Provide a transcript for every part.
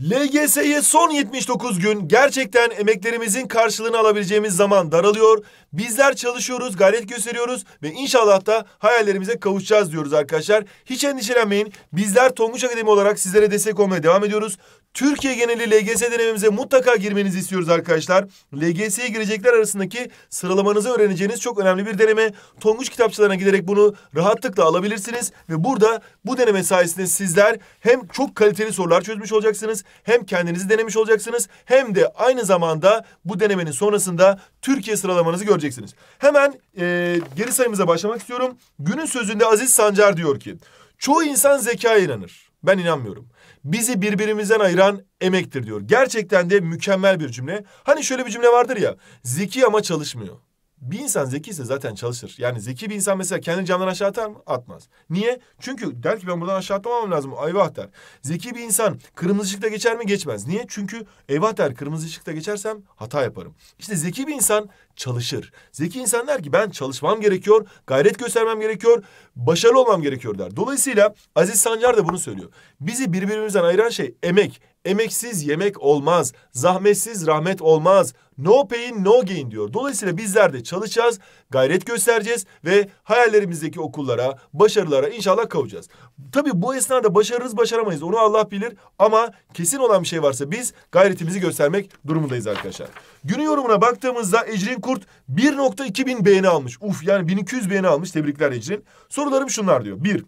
LGS'ye son 79 gün gerçekten emeklerimizin karşılığını alabileceğimiz zaman daralıyor. Bizler çalışıyoruz, gayret gösteriyoruz ve inşallah da hayallerimize kavuşacağız diyoruz arkadaşlar. Hiç endişelenmeyin. Bizler Tonguç Akademi olarak sizlere destek olmaya devam ediyoruz. Türkiye geneli LGS denememize mutlaka girmenizi istiyoruz arkadaşlar. LGS'ye girecekler arasındaki sıralamanızı öğreneceğiniz çok önemli bir deneme. Tonguç kitapçılarına giderek bunu rahatlıkla alabilirsiniz. Ve burada bu deneme sayesinde sizler hem çok kaliteli sorular çözmüş olacaksınız. Hem kendinizi denemiş olacaksınız. Hem de aynı zamanda bu denemenin sonrasında Türkiye sıralamanızı göreceksiniz. Hemen e, geri sayımıza başlamak istiyorum. Günün sözünde Aziz Sancar diyor ki... Çoğu insan zekaya inanır. Ben inanmıyorum. Bizi birbirimizden ayıran emektir diyor. Gerçekten de mükemmel bir cümle. Hani şöyle bir cümle vardır ya. Zeki ama çalışmıyor. Bir insan zekiyse zaten çalışır. Yani zeki bir insan mesela kendi camdan aşağı atar mı? Atmaz. Niye? Çünkü der ki ben buradan aşağı atmamam lazım. Eyvah der. Zeki bir insan kırmızı ışıkta geçer mi? Geçmez. Niye? Çünkü eyvah der kırmızı ışıkta geçersem hata yaparım. İşte zeki bir insan çalışır. Zeki insan der ki ben çalışmam gerekiyor, gayret göstermem gerekiyor, başarılı olmam gerekiyor der. Dolayısıyla Aziz Sancar da bunu söylüyor. Bizi birbirimizden ayıran şey emek. Emeksiz yemek olmaz, zahmetsiz rahmet olmaz, No pain no gain diyor. Dolayısıyla bizler de çalışacağız, gayret göstereceğiz ve hayallerimizdeki okullara, başarılara inşallah kavuşacağız. Tabii bu esnada başarırız başaramayız onu Allah bilir ama kesin olan bir şey varsa biz gayretimizi göstermek durumundayız arkadaşlar. Günün yorumuna baktığımızda Ecrin Kurt 1.2 bin beğeni almış. Uf yani 1200 beğeni almış. Tebrikler Ecrin. Sorularım şunlar diyor. 1.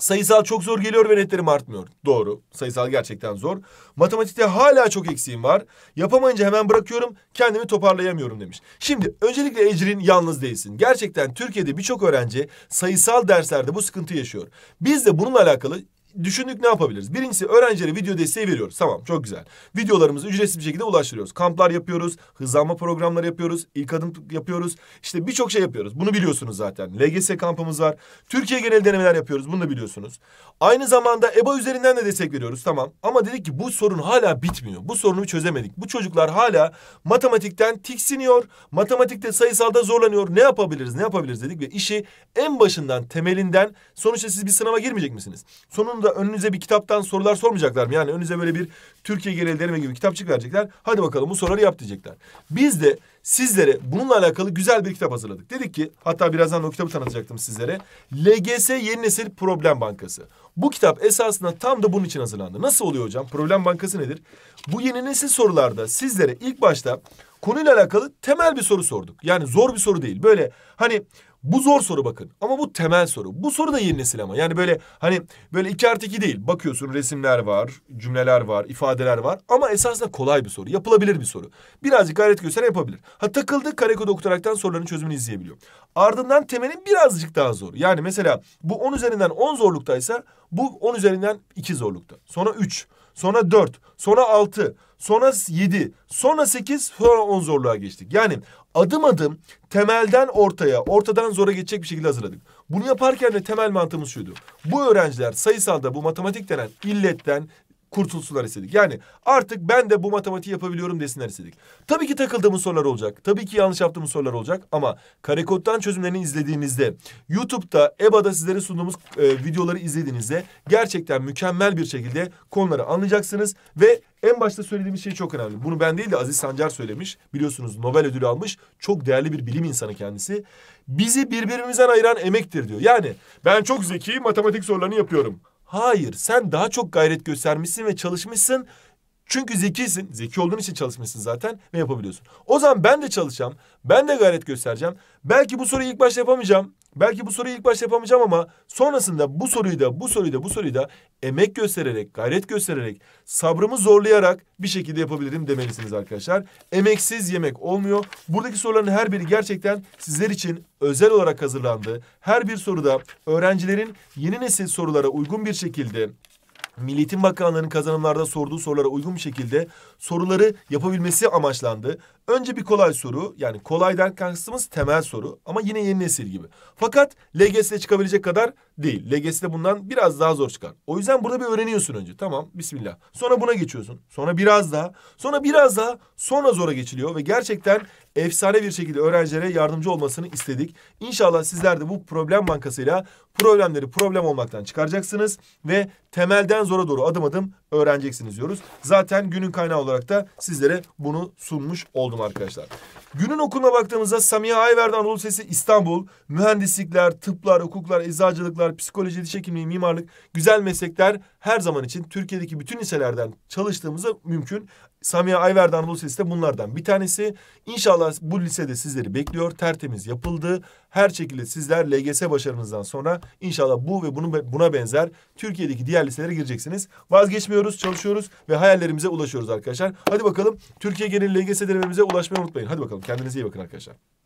Sayısal çok zor geliyor ve netlerim artmıyor. Doğru. Sayısal gerçekten zor. Matematikte hala çok eksiğim var. Yapamayınca hemen bırakıyorum. Kendimi toparlayamıyorum demiş. Şimdi öncelikle Ecrin yalnız değilsin. Gerçekten Türkiye'de birçok öğrenci sayısal derslerde bu sıkıntı yaşıyor. Biz de bununla alakalı düşündük ne yapabiliriz? Birincisi öğrencilere video desteği veriyoruz. Tamam çok güzel. Videolarımızı ücretsiz bir şekilde ulaştırıyoruz. Kamplar yapıyoruz. Hızlanma programları yapıyoruz. ilk adım yapıyoruz. İşte birçok şey yapıyoruz. Bunu biliyorsunuz zaten. LGS kampımız var. Türkiye genel denemeler yapıyoruz. Bunu da biliyorsunuz. Aynı zamanda EBA üzerinden de destek veriyoruz. Tamam. Ama dedik ki bu sorun hala bitmiyor. Bu sorunu çözemedik. Bu çocuklar hala matematikten tiksiniyor. Matematikte sayısalda zorlanıyor. Ne yapabiliriz? Ne yapabiliriz dedik ve işi en başından temelinden sonuçta siz bir sınava girmeyecek misiniz? Sonun sonunda önünüze bir kitaptan sorular sormayacaklar mı? Yani önünüze böyle bir Türkiye genel deneme gibi kitap çıkaracaklar Hadi bakalım bu soruları yap diyecekler. Biz de sizlere bununla alakalı güzel bir kitap hazırladık. Dedik ki hatta birazdan o kitabı tanıtacaktım sizlere. LGS Yeni Nesil Problem Bankası. Bu kitap esasında tam da bunun için hazırlandı. Nasıl oluyor hocam? Problem Bankası nedir? Bu yeni nesil sorularda sizlere ilk başta konuyla alakalı temel bir soru sorduk. Yani zor bir soru değil. Böyle hani bu zor soru bakın ama bu temel soru. Bu soru da yeni nesil ama yani böyle hani böyle iki artı iki değil. Bakıyorsun resimler var, cümleler var, ifadeler var ama esasında kolay bir soru. Yapılabilir bir soru. Birazcık gayret gösteren yapabilir. Ha takıldı karekod okutaraktan soruların çözümünü izleyebiliyor. Ardından temelin birazcık daha zor. Yani mesela bu on üzerinden on zorluktaysa bu on üzerinden iki zorlukta. Sonra üç, sonra dört, sonra altı sonra 7, sonra 8, sonra 10 zorluğa geçtik. Yani adım adım temelden ortaya, ortadan zora geçecek bir şekilde hazırladık. Bunu yaparken de temel mantığımız şuydu. Bu öğrenciler sayısalda bu matematik denen illetten, kurtulsunlar istedik. Yani artık ben de bu matematiği yapabiliyorum desinler istedik. Tabii ki takıldığımız sorular olacak. Tabii ki yanlış yaptığımız sorular olacak. Ama karekoddan çözümlerini izlediğinizde, YouTube'da, EBA'da sizlere sunduğumuz e, videoları izlediğinizde gerçekten mükemmel bir şekilde konuları anlayacaksınız. Ve en başta söylediğimiz şey çok önemli. Bunu ben değil de Aziz Sancar söylemiş. Biliyorsunuz Nobel ödülü almış. Çok değerli bir bilim insanı kendisi. Bizi birbirimizden ayıran emektir diyor. Yani ben çok zeki matematik sorularını yapıyorum. Hayır, sen daha çok gayret göstermişsin ve çalışmışsın. Çünkü zekisin. Zeki olduğun için çalışmışsın zaten ve yapabiliyorsun. O zaman ben de çalışacağım. Ben de gayret göstereceğim. Belki bu soruyu ilk başta yapamayacağım. Belki bu soruyu ilk başta yapamayacağım ama sonrasında bu soruyu da bu soruyu da bu soruyu da emek göstererek, gayret göstererek, sabrımı zorlayarak bir şekilde yapabilirim demelisiniz arkadaşlar. Emeksiz yemek olmuyor. Buradaki soruların her biri gerçekten sizler için özel olarak hazırlandı. Her bir soruda öğrencilerin yeni nesil sorulara uygun bir şekilde Milli Eğitim Bakanlığı'nın kazanımlarda sorduğu sorulara uygun bir şekilde soruları yapabilmesi amaçlandı. Önce bir kolay soru yani kolaydan kastımız temel soru ama yine yeni nesil gibi. Fakat LGS'de çıkabilecek kadar değil. LGS'de bundan biraz daha zor çıkar. O yüzden burada bir öğreniyorsun önce. Tamam bismillah. Sonra buna geçiyorsun. Sonra biraz daha. Sonra biraz daha. Sonra zora geçiliyor ve gerçekten efsane bir şekilde öğrencilere yardımcı olmasını istedik. İnşallah sizler de bu problem bankasıyla problemleri problem olmaktan çıkaracaksınız ve temelden zora doğru adım adım öğreneceksiniz diyoruz. Zaten günün kaynağı olarak da sizlere bunu sunmuş oldum arkadaşlar. Günün okuluna baktığımızda Samiha Ayverdi Anadolu Sesi İstanbul, mühendislikler, tıplar, hukuklar, eczacılıklar, psikoloji, diş hekimliği, mimarlık, güzel meslekler her zaman için Türkiye'deki bütün liselerden çalıştığımızda mümkün. Samiha Ayverdi Anadolu Sesi de bunlardan bir tanesi. İnşallah bu lisede sizleri bekliyor. Tertemiz yapıldı. Her şekilde sizler LGS başarınızdan sonra inşallah bu ve bunu buna benzer Türkiye'deki diğer liselere gireceksiniz. Vazgeçmiyoruz, çalışıyoruz ve hayallerimize ulaşıyoruz arkadaşlar. Hadi bakalım Türkiye geneli LGS denememize ulaşmayı unutmayın. Hadi bakalım kendinize iyi bakın arkadaşlar.